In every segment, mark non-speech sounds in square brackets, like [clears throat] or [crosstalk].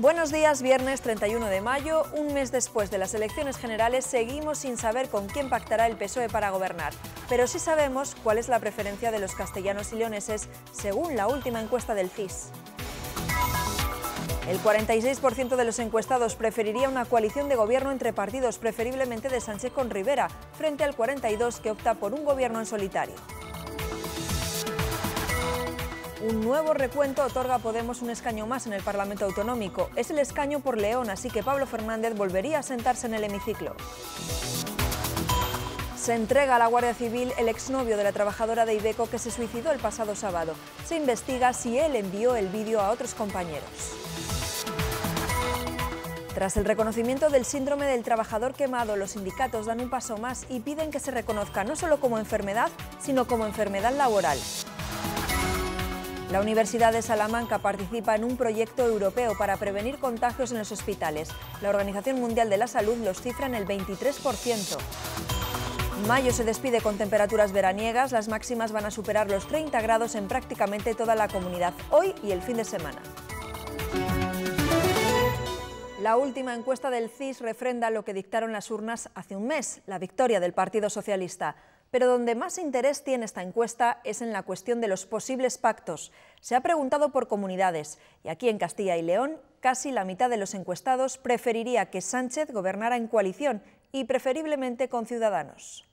Buenos días, viernes 31 de mayo. Un mes después de las elecciones generales seguimos sin saber con quién pactará el PSOE para gobernar, pero sí sabemos cuál es la preferencia de los castellanos y leoneses según la última encuesta del CIS. El 46% de los encuestados preferiría una coalición de gobierno entre partidos, preferiblemente de Sánchez con Rivera, frente al 42% que opta por un gobierno en solitario. Un nuevo recuento otorga a Podemos un escaño más en el Parlamento Autonómico. Es el escaño por León, así que Pablo Fernández volvería a sentarse en el hemiciclo. Se entrega a la Guardia Civil el exnovio de la trabajadora de Ibeco que se suicidó el pasado sábado. Se investiga si él envió el vídeo a otros compañeros. Tras el reconocimiento del síndrome del trabajador quemado, los sindicatos dan un paso más y piden que se reconozca no solo como enfermedad, sino como enfermedad laboral. La Universidad de Salamanca participa en un proyecto europeo para prevenir contagios en los hospitales. La Organización Mundial de la Salud los cifra en el 23%. Mayo se despide con temperaturas veraniegas, las máximas van a superar los 30 grados en prácticamente toda la comunidad hoy y el fin de semana. La última encuesta del CIS refrenda lo que dictaron las urnas hace un mes, la victoria del Partido Socialista. Pero donde más interés tiene esta encuesta es en la cuestión de los posibles pactos. Se ha preguntado por comunidades y aquí en Castilla y León casi la mitad de los encuestados preferiría que Sánchez gobernara en coalición y preferiblemente con Ciudadanos.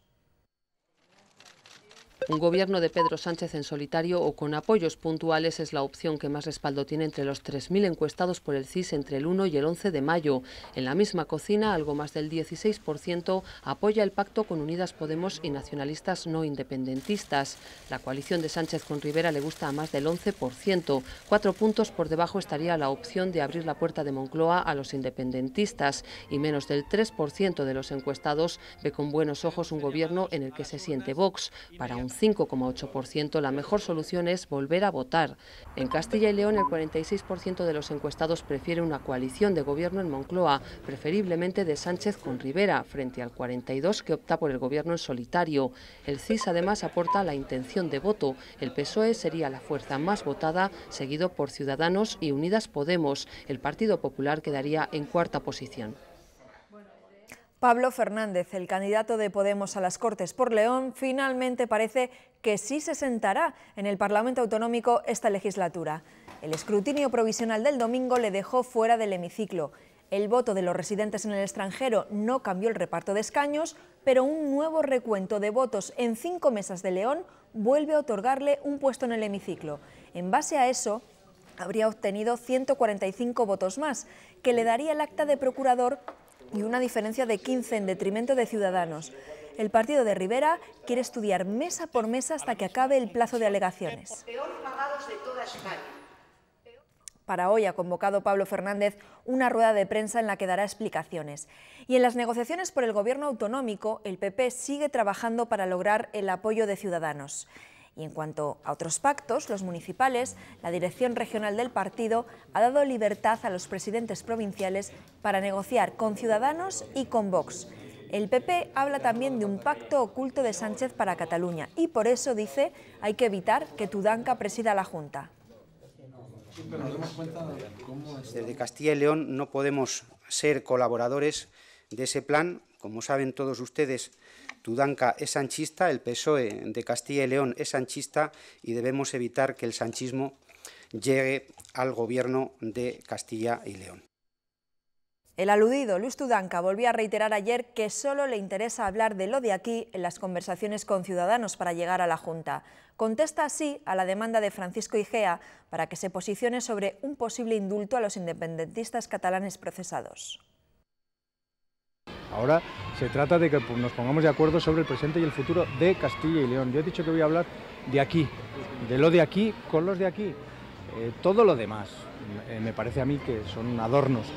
Un gobierno de Pedro Sánchez en solitario o con apoyos puntuales es la opción que más respaldo tiene entre los 3.000 encuestados por el CIS entre el 1 y el 11 de mayo. En la misma cocina, algo más del 16% apoya el pacto con Unidas Podemos y nacionalistas no independentistas. La coalición de Sánchez con Rivera le gusta a más del 11%. Cuatro puntos por debajo estaría la opción de abrir la puerta de Moncloa a los independentistas y menos del 3% de los encuestados ve con buenos ojos un gobierno en el que se siente Vox. Para un 5,8%, la mejor solución es volver a votar. En Castilla y León, el 46% de los encuestados prefiere una coalición de gobierno en Moncloa, preferiblemente de Sánchez con Rivera, frente al 42% que opta por el gobierno en solitario. El CIS además aporta la intención de voto. El PSOE sería la fuerza más votada, seguido por Ciudadanos y Unidas Podemos. El Partido Popular quedaría en cuarta posición. Pablo Fernández, el candidato de Podemos a las Cortes por León, finalmente parece que sí se sentará en el Parlamento Autonómico esta legislatura. El escrutinio provisional del domingo le dejó fuera del hemiciclo. El voto de los residentes en el extranjero no cambió el reparto de escaños, pero un nuevo recuento de votos en cinco mesas de León vuelve a otorgarle un puesto en el hemiciclo. En base a eso, habría obtenido 145 votos más, que le daría el acta de procurador y una diferencia de 15 en detrimento de Ciudadanos. El partido de Rivera quiere estudiar mesa por mesa hasta que acabe el plazo de alegaciones. Para hoy ha convocado Pablo Fernández una rueda de prensa en la que dará explicaciones. Y en las negociaciones por el gobierno autonómico, el PP sigue trabajando para lograr el apoyo de Ciudadanos. Y en cuanto a otros pactos, los municipales, la dirección regional del partido ha dado libertad a los presidentes provinciales para negociar con Ciudadanos y con Vox. El PP habla también de un pacto oculto de Sánchez para Cataluña y por eso dice hay que evitar que Tudanca presida la Junta. Desde Castilla y León no podemos ser colaboradores de ese plan. Como saben todos ustedes, Tudanca es sanchista, el PSOE de Castilla y León es sanchista y debemos evitar que el sanchismo llegue al gobierno de Castilla y León. El aludido Luis Tudanca volvió a reiterar ayer que solo le interesa hablar de lo de aquí en las conversaciones con ciudadanos para llegar a la Junta. Contesta así a la demanda de Francisco Igea para que se posicione sobre un posible indulto a los independentistas catalanes procesados. Ahora se trata de que pues, nos pongamos de acuerdo sobre el presente y el futuro de Castilla y León. Yo he dicho que voy a hablar de aquí, de lo de aquí con los de aquí. Eh, todo lo demás eh, me parece a mí que son adornos.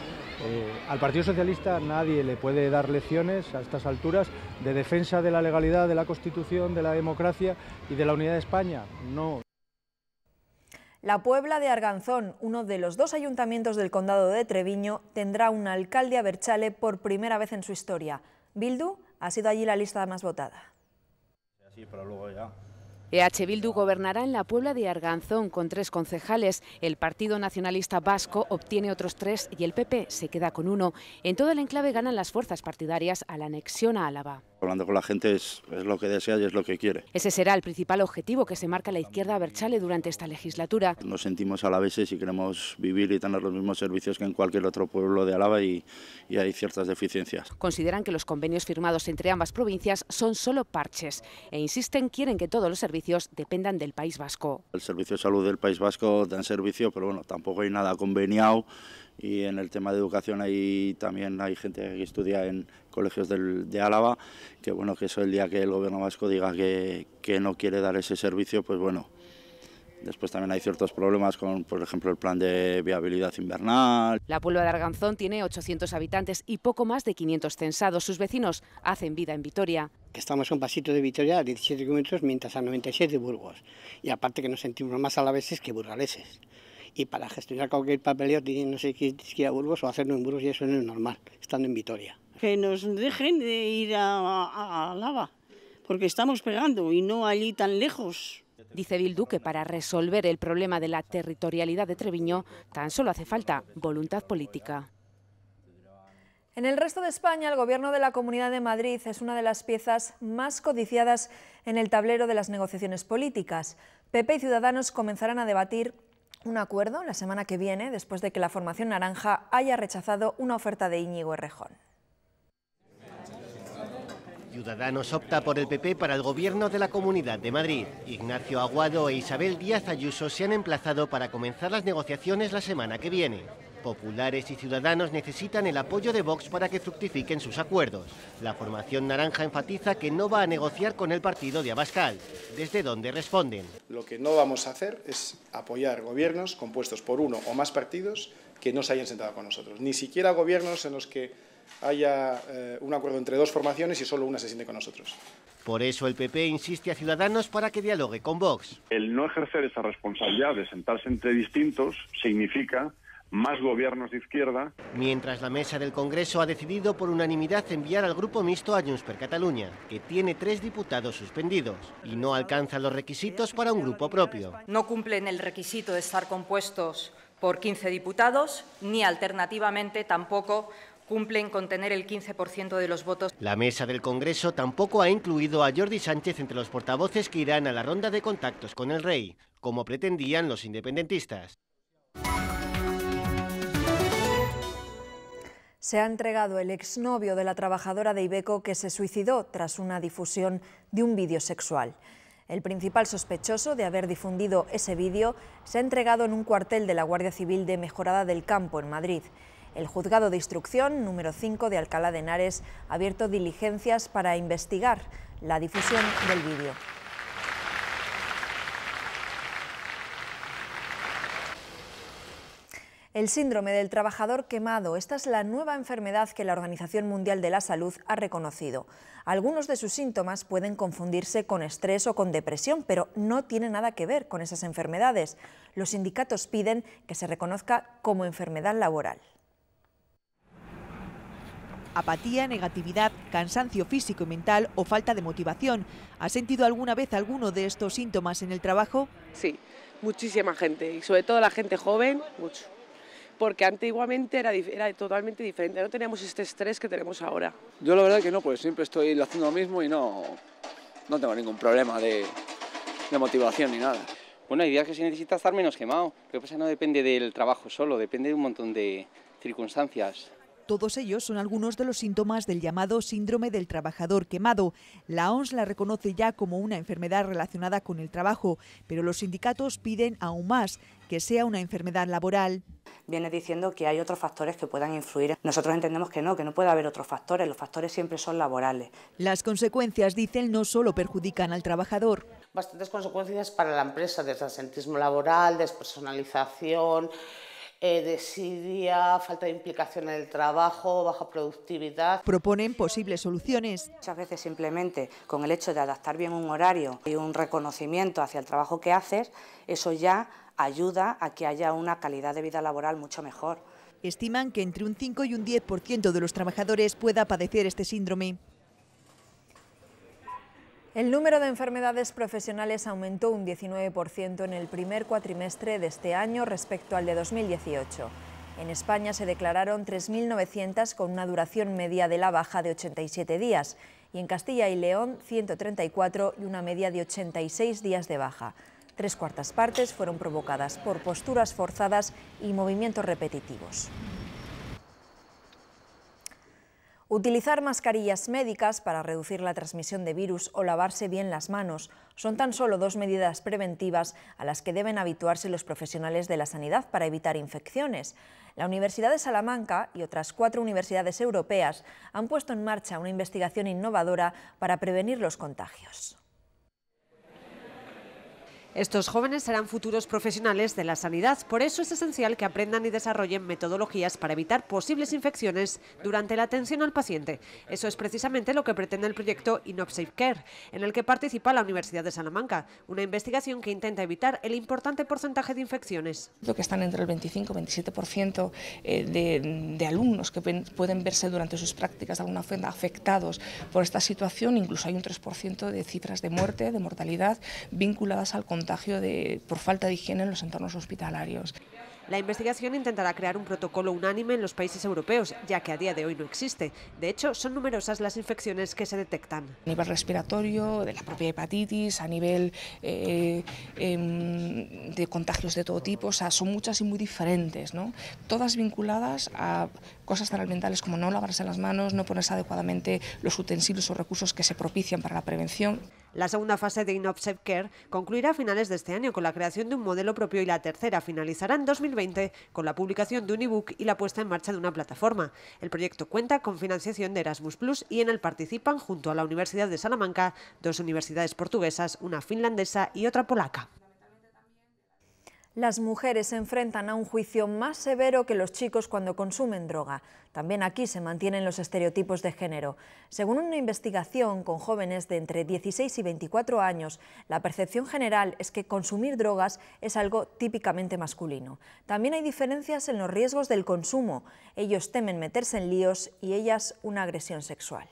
Eh, al Partido Socialista nadie le puede dar lecciones a estas alturas de defensa de la legalidad, de la Constitución, de la democracia y de la unidad de España. No. La Puebla de Arganzón, uno de los dos ayuntamientos del condado de Treviño, tendrá un alcalde a Berchale por primera vez en su historia. Bildu ha sido allí la lista más votada. EH Bildu gobernará en la Puebla de Arganzón con tres concejales. El Partido Nacionalista Vasco obtiene otros tres y el PP se queda con uno. En todo el enclave ganan las fuerzas partidarias a la anexión a Álava. Hablando con la gente es, es, lo que desea y es lo que quiere. Ese será el principal objetivo que se marca la izquierda Berchale durante esta legislatura. Nos sentimos alaveses y queremos vivir y tener los mismos servicios que en cualquier otro pueblo de Álava y, y hay ciertas deficiencias. Consideran que los convenios firmados entre ambas provincias son solo parches e insisten quieren que todos los servicios dependan del País Vasco. El Servicio de Salud del País Vasco dan servicio, pero bueno, tampoco hay nada conveniado y en el tema de educación ahí también hay gente que estudia en colegios del, de Álava, que bueno, que eso el día que el gobierno vasco diga que, que, no quiere dar ese servicio, pues bueno, después también hay ciertos problemas con, por ejemplo, el plan de viabilidad invernal. La Puebla de Arganzón tiene 800 habitantes y poco más de 500 censados. Sus vecinos hacen vida en Vitoria. Que estamos a un pasito de Vitoria a 17 kilómetros, mientras a 96 de Burgos. Y aparte que nos sentimos más alaveses que burgaleses y para gestionar cualquier papeleo no sé que ir a Burgos o hacerlo en Burgos y eso no es normal, estando en Vitoria. Que nos dejen de ir a, a, Lava, porque estamos pegando y no allí tan lejos. Dice Bildu que para resolver el problema de la territorialidad de Treviño tan solo hace falta voluntad política. En el resto de España, el Gobierno de la Comunidad de Madrid es una de las piezas más codiciadas en el tablero de las negociaciones políticas. PP y Ciudadanos comenzarán a debatir un acuerdo la semana que viene después de que la formación naranja haya rechazado una oferta de Íñigo Errejón. Ciudadanos opta por el PP para el gobierno de la Comunidad de Madrid. Ignacio Aguado e Isabel Díaz Ayuso se han emplazado para comenzar las negociaciones la semana que viene. Populares y Ciudadanos necesitan el apoyo de Vox para que fructifiquen sus acuerdos. La formación naranja enfatiza que no va a negociar con el partido de Abascal, desde donde responden. Lo que no vamos a hacer es apoyar gobiernos compuestos por uno o más partidos que no se hayan sentado con nosotros, ni siquiera gobiernos en los que haya eh, un acuerdo entre dos formaciones y solo una se siente con nosotros. Por eso el PP insiste a Ciudadanos para que dialogue con Vox. El no ejercer esa responsabilidad de sentarse entre distintos significa más gobiernos de izquierda. Mientras la mesa del Congreso ha decidido por unanimidad enviar al grupo mixto a Junts per Cataluña, que tiene tres diputados suspendidos y no alcanza los requisitos para un grupo propio. No cumplen el requisito de estar compuestos por 15 diputados, ni alternativamente tampoco cumplen con tener el 15% de los votos. La mesa del Congreso tampoco ha incluido a Jordi Sánchez entre los portavoces que irán a la ronda de contactos con el rey, como pretendían los independentistas. se ha entregado el exnovio de la trabajadora de Ibeco que se suicidó tras una difusión de un vídeo sexual. El principal sospechoso de haber difundido ese vídeo se ha entregado en un cuartel de la Guardia Civil de Mejorada del Campo, en Madrid. El juzgado de instrucción número 5 de Alcalá de Henares ha abierto diligencias para investigar la difusión del vídeo. El síndrome del trabajador quemado, esta es la nueva enfermedad que la Organización Mundial de la Salud ha reconocido. Algunos de sus síntomas pueden confundirse con estrés o con depresión, pero no tiene nada que ver con esas enfermedades. Los sindicatos piden que se reconozca como enfermedad laboral. Apatía, negatividad, cansancio físico y mental o falta de motivación. ¿Ha sentido alguna vez alguno de estos síntomas en el trabajo? Sí, muchísima gente y sobre todo la gente joven, mucho porque antiguamente era, totalmente diferente, no teníamos este estrés que tenemos ahora. Yo la verdad que no, pues siempre estoy haciendo lo mismo y no, no tengo ningún problema de, motivación ni nada. Bueno, hay días que se necesita estar menos quemado. pero que no depende del trabajo solo, depende de un montón de circunstancias. Todos ellos son algunos de los síntomas del llamado síndrome del trabajador quemado. La ONS la reconoce ya como una enfermedad relacionada con el trabajo, pero los sindicatos piden aún más que sea una enfermedad laboral viene diciendo que hay otros factores que puedan influir. Nosotros entendemos que no, que no puede haber otros factores, los factores siempre son laborales. Las consecuencias, dicen, no solo perjudican al trabajador. Bastantes consecuencias para la empresa, desde asentismo laboral, despersonalización, eh, desidia, falta de implicación en el trabajo, baja productividad. Proponen posibles soluciones. Muchas veces simplemente con el hecho de adaptar bien un horario y un reconocimiento hacia el trabajo que haces, eso ya ayuda a que haya una calidad de vida laboral mucho mejor. Estiman que entre un 5 y un 10% de los trabajadores pueda padecer este síndrome. El número de enfermedades profesionales aumentó un 19% en el primer cuatrimestre de este año respecto al de 2018. En España se declararon 3.900 con una duración media de la baja de 87 días y en Castilla y León 134 y una media de 86 días de baja tres cuartas partes fueron provocadas por posturas forzadas y movimientos repetitivos. Utilizar mascarillas médicas para reducir la transmisión de virus o lavarse bien las manos son tan solo dos medidas preventivas a las que deben habituarse los profesionales de la sanidad para evitar infecciones. La Universidad de Salamanca y otras cuatro universidades europeas han puesto en marcha una investigación innovadora para prevenir los contagios. Estos jóvenes serán futuros profesionales de la sanidad, por eso es esencial que aprendan y desarrollen metodologías para evitar posibles infecciones durante la atención al paciente. Eso es precisamente lo que pretende el proyecto safe Care, en el que participa la Universidad de Salamanca, una investigación que intenta evitar el importante porcentaje de infecciones. Lo que están entre el 25 y 27% eh, de, de alumnos que pueden verse durante sus prácticas de alguna forma afectados por esta situación, incluso hay un 3% de cifras de muerte, de mortalidad, vinculadas al control por falta de higiene en los entornos hospitalarios. La investigación intentará crear un protocolo unánime en los países europeos, ya que a día de hoy no existe. De hecho, son numerosas las infecciones que se detectan. A nivel respiratorio, de la propia hepatitis, a nivel eh, em, de contagios de todo tipo, sea, son muchas y muy diferentes, ¿no? todas vinculadas a cosas tan ambientales como no lavarse las manos, no ponerse adecuadamente los utensilios o recursos que se propician para la prevención. La segunda fase de InObsec Care concluirá a finales de este año con la creación de un modelo propio y la tercera finalizará en 2020 con la publicación de un ebook y la puesta en marcha de una plataforma. El proyecto cuenta con financiación de Erasmus Plus y en él participan junto a la Universidad de Salamanca dos universidades portuguesas, una finlandesa y otra polaca. Las mujeres se enfrentan a un juicio más severo que los chicos cuando consumen droga. También aquí se mantienen los estereotipos de género. Según una investigación con jóvenes de entre 16 y 24 años, la percepción general es que consumir drogas es algo típicamente masculino. También hay diferencias en los riesgos del consumo. Ellos temen meterse en líos y ellas una agresión sexual.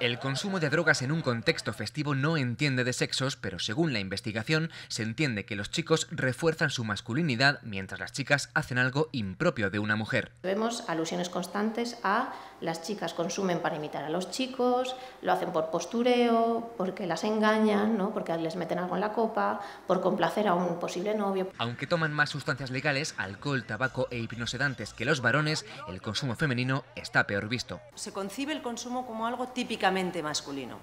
El consumo de drogas en un contexto festivo no entiende de sexos, pero según la investigación se entiende que los chicos refuerzan su masculinidad mientras las chicas hacen algo impropio de una mujer. Vemos alusiones constantes a las chicas consumen para imitar a los chicos, lo hacen por postureo, porque las engañan, ¿no? porque les meten algo en la copa, por complacer a un posible novio. Aunque toman más sustancias legales, alcohol, tabaco e hipnosedantes que los varones, el consumo femenino está peor visto. Se concibe el consumo como algo típicamente masculino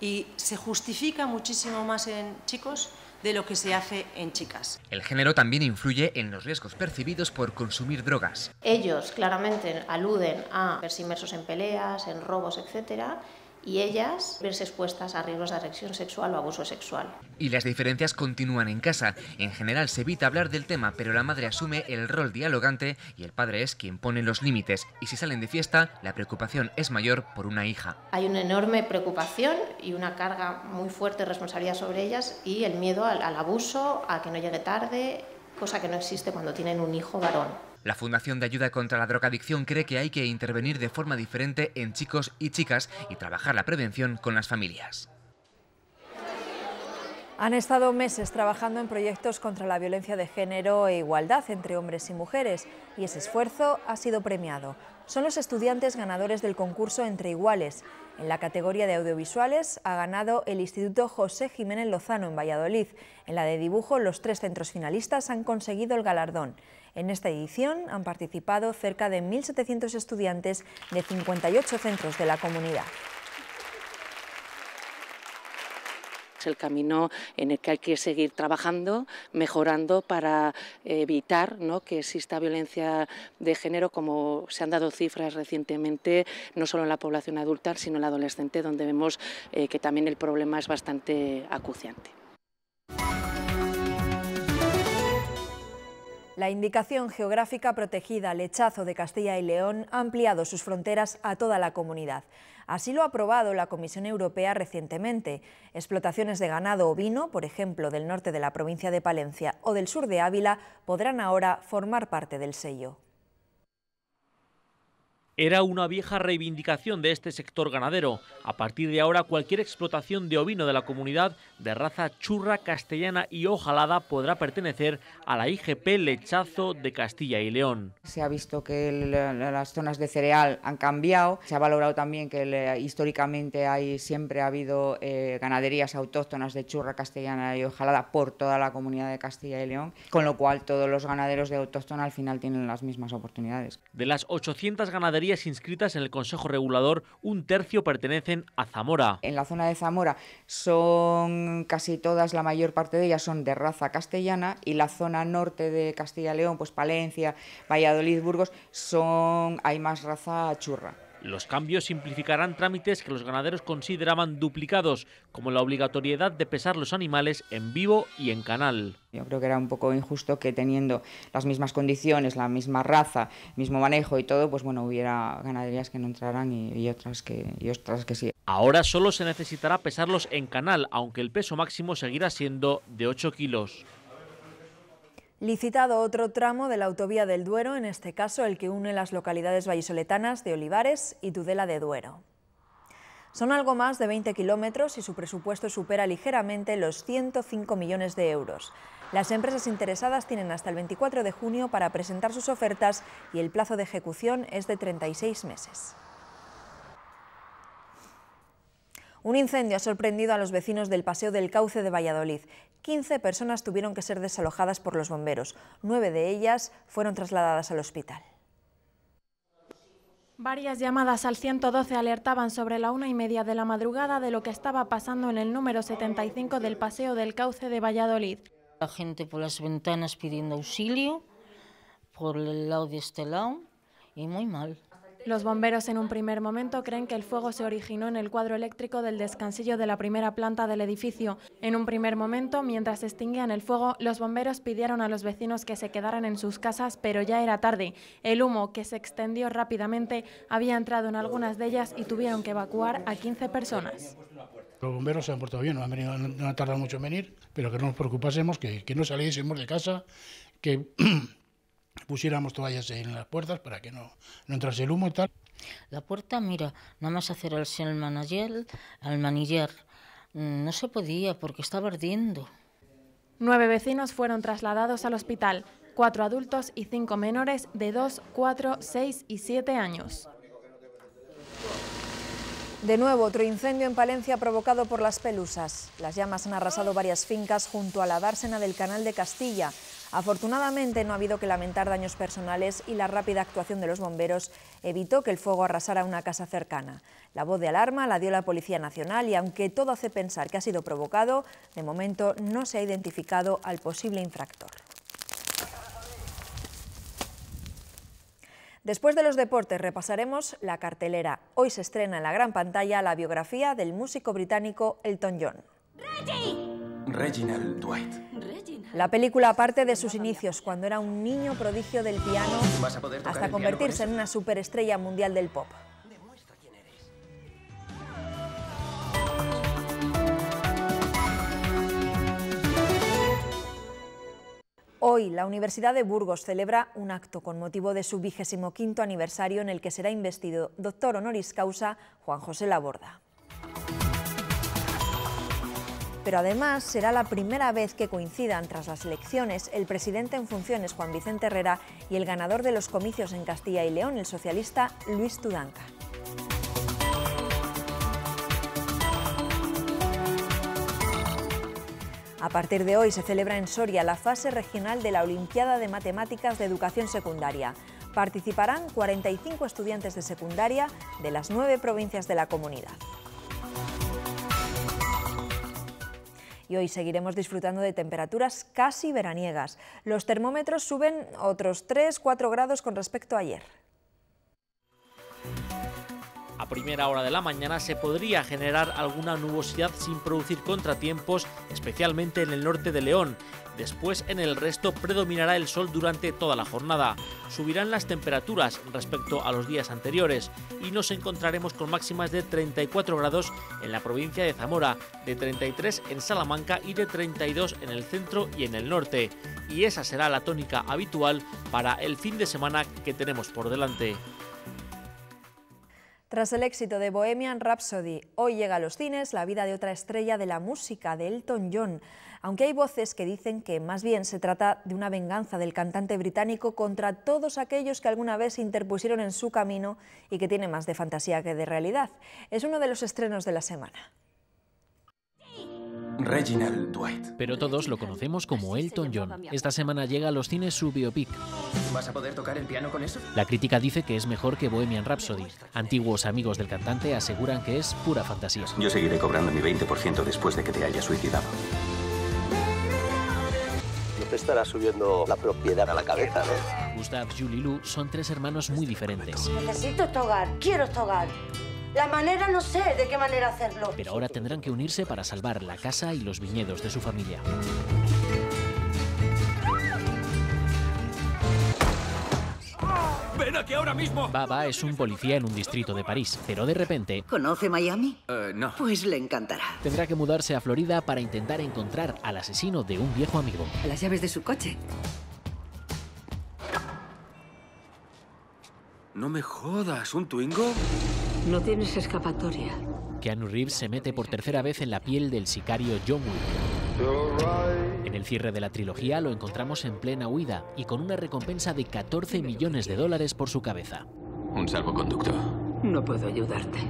y se justifica muchísimo más en chicos de lo que se hace en chicas. El género también influye en los riesgos percibidos por consumir drogas. Ellos claramente aluden a verse inmersos en peleas, en robos, etcétera, y ellas verse expuestas a riesgos de agresión sexual o abuso sexual. Y las diferencias continúan en casa. En general se evita hablar del tema, pero la madre asume el rol dialogante y el padre es quien pone los límites. Y si salen de fiesta, la preocupación es mayor por una hija. Hay una enorme preocupación y una carga muy fuerte de responsabilidad sobre ellas y el miedo al, al abuso, a que no llegue tarde, cosa que no existe cuando tienen un hijo varón. La Fundación de Ayuda contra la Drogadicción cree que hay que intervenir de forma diferente en chicos y chicas y trabajar la prevención con las familias. Han estado meses trabajando en proyectos contra la violencia de género e igualdad entre hombres y mujeres, y ese esfuerzo ha sido premiado. Son los estudiantes ganadores del concurso Entre Iguales. En la categoría de audiovisuales ha ganado el Instituto José Jiménez Lozano en Valladolid. En la de dibujo, los tres centros finalistas han conseguido el galardón. En esta edición han participado cerca de 1.700 estudiantes de 58 centros de la comunidad. Es el camino en el que hay que seguir trabajando, mejorando para evitar que exista violencia de género, como se han dado cifras recientemente, no solo en la población adulta, sino en la adolescente, donde vemos eh, que también el problema es bastante acuciante. La indicación geográfica protegida Lechazo de Castilla y León ha ampliado sus fronteras a toda la comunidad. Así lo ha aprobado la Comisión Europea recientemente. Explotaciones de ganado ovino, por ejemplo, del norte de la provincia de Palencia o del sur de Ávila, podrán ahora formar parte del sello. Era una vieja reivindicación de este sector ganadero. A partir de ahora, cualquier explotación de ovino de la comunidad de raza churra, castellana y ojalada podrá pertenecer a la IGP Lechazo de Castilla y León. Se ha visto que las zonas de cereal han cambiado. Se ha valorado también que históricamente siempre ha habido eh, ganaderías autóctonas de churra, castellana y ojalada por toda la comunidad de Castilla y León, con lo cual todos los ganaderos de autóctona al final tienen las mismas oportunidades. De las 800 ganaderías inscritas en el Consejo Regulador, un tercio pertenecen a Zamora. En la zona de Zamora son casi todas, la mayor parte de ellas son de raza castellana y la zona norte de Castilla León, pues Palencia, Valladolid, Burgos, son hay más raza churra. Los cambios simplificarán trámites que los ganaderos consideraban duplicados, como la obligatoriedad de pesar los animales en vivo y en canal. Yo creo que era un poco injusto que teniendo las mismas condiciones, la misma raza, mismo manejo y todo, pues bueno, hubiera ganaderías que no entraran y, otras, que, y otras que sí. Ahora solo se necesitará pesarlos en canal, aunque el peso máximo seguirá siendo de 8 kilos. Licitado otro tramo de la autovía del Duero, en este caso el que une las localidades vallisoletanas de Olivares y Tudela de Duero. Son algo más de 20 kilómetros y su presupuesto supera ligeramente los 105 millones de euros. Las empresas interesadas tienen hasta el 24 de junio para presentar sus ofertas y el plazo de ejecución es de 36 meses. Un incendio ha sorprendido a los vecinos del Paseo del Cauce de Valladolid. 15 personas tuvieron que ser desalojadas por los bomberos. Nueve de ellas fueron trasladadas al hospital. Varias llamadas al 112 alertaban sobre la una y media de la madrugada de lo que estaba pasando en el número 75 del Paseo del Cauce de Valladolid. La gente por las ventanas pidiendo auxilio, por el lado de este lado, y muy mal. Los bomberos en un primer momento creen que el fuego se originó en el cuadro eléctrico del descansillo de la primera planta del edificio. En un primer momento, mientras extinguían el fuego, los bomberos pidieron a los vecinos que se quedaran en sus casas, pero ya era tarde. El humo, que se extendió rápidamente, había entrado en algunas de ellas y tuvieron que evacuar a 15 personas. Los bomberos se han portado bien, no han, tardado mucho en venir, pero que no nos preocupásemos, que, que no saliésemos de casa, que [clears throat] pusiéramos toallas en las puertas para que no, entrase el humo y tal. La puerta, mira, nada más hacer el, al manillar, mm, no se podía porque estaba ardiendo. Nueve vecinos fueron trasladados al hospital, cuatro adultos y cinco menores de dos, cuatro, seis y siete años. De nuevo, otro incendio en Palencia provocado por las pelusas. Las llamas han arrasado varias fincas junto a la dársena del Canal de Castilla. Afortunadamente no ha habido que lamentar daños personales y la rápida actuación de los bomberos evitó que el fuego arrasara una casa cercana. La voz de alarma la dio la Policía Nacional y aunque todo hace pensar que ha sido provocado, de momento no se ha identificado al posible infractor. Después de los deportes repasaremos la cartelera. Hoy se estrena en la gran pantalla la biografía del músico británico Elton John. Reggie. Reginald Dwight la película parte de sus inicios, cuando era un niño prodigio del piano, hasta convertirse en una superestrella mundial del pop. Hoy la Universidad de Burgos celebra un acto con motivo de su 25 quinto aniversario en el que será investido doctor honoris causa Juan José Laborda pero además será la primera vez que coincidan tras las elecciones el presidente en funciones Juan Vicente Herrera y el ganador de los comicios en Castilla y León, el socialista Luis Tudanca. A partir de hoy se celebra en Soria la fase regional de la Olimpiada de Matemáticas de Educación Secundaria. Participarán 45 estudiantes de secundaria de las nueve provincias de la comunidad. y hoy seguiremos disfrutando de temperaturas casi veraniegas. Los termómetros suben otros 3-4 grados con respecto a ayer primera hora de la mañana se podría generar alguna nubosidad sin producir contratiempos, especialmente en el norte de León. Después en el resto predominará el sol durante toda la jornada. Subirán las temperaturas respecto a los días anteriores y nos encontraremos con máximas de 34 grados en la provincia de Zamora, de 33 en Salamanca y de 32 en el centro y en el norte. Y esa será la tónica habitual para el fin de semana que tenemos por delante. Tras el éxito de Bohemian Rhapsody, hoy llega a los cines la vida de otra estrella de la música, de Elton John, aunque hay voces que dicen que más bien se trata de una venganza del cantante británico contra todos aquellos que alguna vez se interpusieron en su camino y que tiene más de fantasía que de realidad. Es uno de los estrenos de la semana. Reginald Dwight. Pero todos lo conocemos como Elton John. Esta semana llega a los cines su biopic. ¿Vas a poder tocar el piano con eso? La crítica dice que es mejor que Bohemian Rhapsody. Antiguos amigos del cantante aseguran que es pura fantasía. Yo seguiré cobrando mi 20% después de que te hayas suicidado. No te estará subiendo la propiedad a la cabeza, ¿no? Gustav, Julie Lu son tres hermanos muy diferentes. Necesito tocar, quiero tocar. La manera no sé de qué manera hacerlo. Pero ahora tendrán que unirse para salvar la casa y los viñedos de su familia. ¡Ven aquí ahora mismo! Baba es un policía en un distrito de París, pero de repente... ¿Conoce Miami? Eh, no. Pues le encantará. Tendrá que mudarse a Florida para intentar encontrar al asesino de un viejo amigo. Las llaves de su coche. No me jodas, ¿un Twingo? No tienes escapatoria. Keanu Reeves se mete por tercera vez en la piel del sicario John En el cierre de la trilogía lo encontramos en plena huida y con una recompensa de 14 millones de dólares por su cabeza. Un salvoconducto. No puedo ayudarte.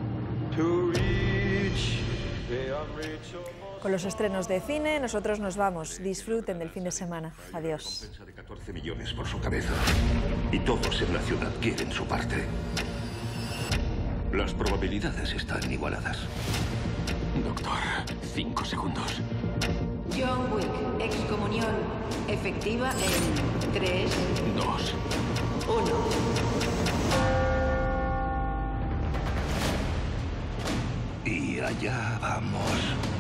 Con los estrenos de cine, nosotros nos vamos. Disfruten del fin de semana. Adiós. Recompensa de 14 millones por su cabeza. Y todos en la ciudad quieren su parte. Las probabilidades están igualadas. Doctor, cinco segundos. John Wick, excomunión efectiva en Tres... Dos... Uno... Y allá vamos.